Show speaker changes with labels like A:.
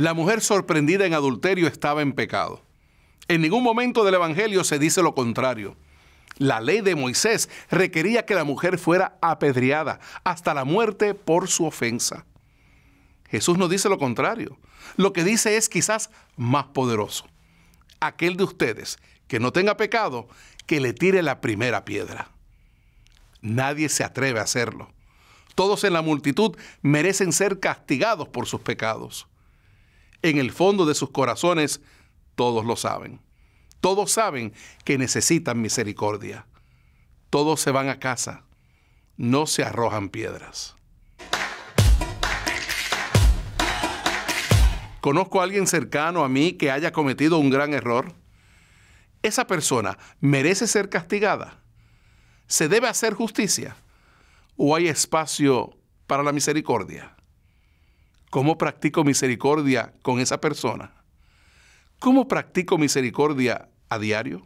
A: La mujer sorprendida en adulterio estaba en pecado. En ningún momento del Evangelio se dice lo contrario. La ley de Moisés requería que la mujer fuera apedreada hasta la muerte por su ofensa. Jesús no dice lo contrario. Lo que dice es quizás más poderoso. Aquel de ustedes que no tenga pecado, que le tire la primera piedra. Nadie se atreve a hacerlo. Todos en la multitud merecen ser castigados por sus pecados. En el fondo de sus corazones, todos lo saben. Todos saben que necesitan misericordia. Todos se van a casa. No se arrojan piedras. ¿Conozco a alguien cercano a mí que haya cometido un gran error? ¿Esa persona merece ser castigada? ¿Se debe hacer justicia? ¿O hay espacio para la misericordia? ¿Cómo practico misericordia con esa persona? ¿Cómo practico misericordia a diario?